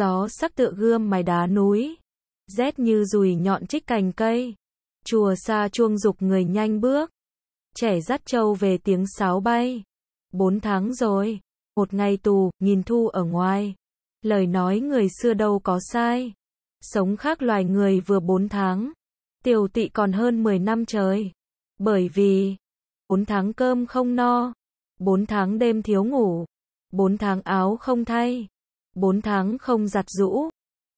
gió sắc tựa gươm mài đá núi, rét như rùi nhọn trích cành cây, chùa xa chuông dục người nhanh bước, trẻ dắt trâu về tiếng sáo bay, bốn tháng rồi, một ngày tù, nhìn thu ở ngoài, lời nói người xưa đâu có sai, sống khác loài người vừa bốn tháng, tiểu tị còn hơn mười năm trời, bởi vì, bốn tháng cơm không no, bốn tháng đêm thiếu ngủ, bốn tháng áo không thay bốn tháng không giặt rũ.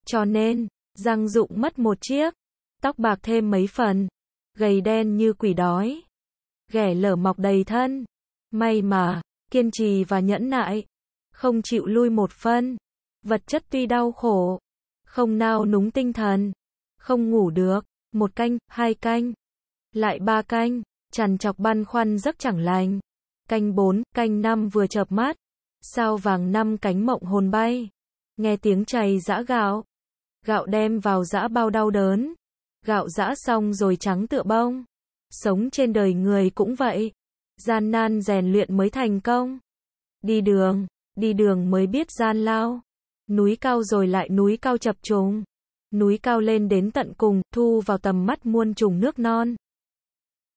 Cho nên, răng dụng mất một chiếc, tóc bạc thêm mấy phần, gầy đen như quỷ đói, ghẻ lở mọc đầy thân. May mà, kiên trì và nhẫn nại, không chịu lui một phân. Vật chất tuy đau khổ, không nao núng tinh thần, không ngủ được, một canh, hai canh, lại ba canh, trằn chọc băn khoăn giấc chẳng lành. Canh bốn, canh năm vừa chợp mắt, Sao vàng năm cánh mộng hồn bay, nghe tiếng chày giã gạo, gạo đem vào giã bao đau đớn, gạo giã xong rồi trắng tựa bông. Sống trên đời người cũng vậy, gian nan rèn luyện mới thành công. Đi đường, đi đường mới biết gian lao. Núi cao rồi lại núi cao chập trùng. Núi cao lên đến tận cùng, thu vào tầm mắt muôn trùng nước non.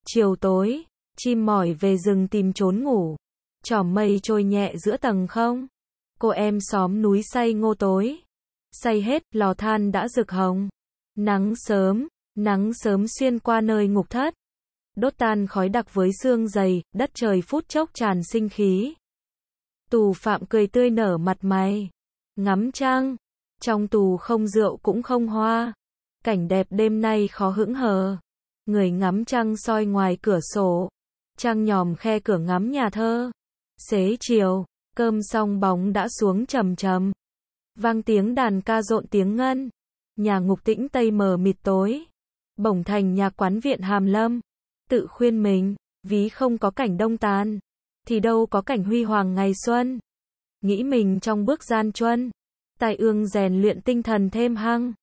Chiều tối, chim mỏi về rừng tìm trốn ngủ tròm mây trôi nhẹ giữa tầng không. Cô em xóm núi say ngô tối. Say hết, lò than đã rực hồng. Nắng sớm, nắng sớm xuyên qua nơi ngục thất. Đốt tan khói đặc với xương dày, đất trời phút chốc tràn sinh khí. Tù phạm cười tươi nở mặt mày. Ngắm trăng. Trong tù không rượu cũng không hoa. Cảnh đẹp đêm nay khó hững hờ. Người ngắm trăng soi ngoài cửa sổ. Trăng nhòm khe cửa ngắm nhà thơ. Xế chiều, cơm xong bóng đã xuống trầm trầm. Vang tiếng đàn ca rộn tiếng ngân. Nhà ngục tĩnh tây mờ mịt tối. Bổng thành nhà quán viện hàm lâm. Tự khuyên mình, ví không có cảnh đông tàn. Thì đâu có cảnh huy hoàng ngày xuân. Nghĩ mình trong bước gian chuân. Tài ương rèn luyện tinh thần thêm hăng.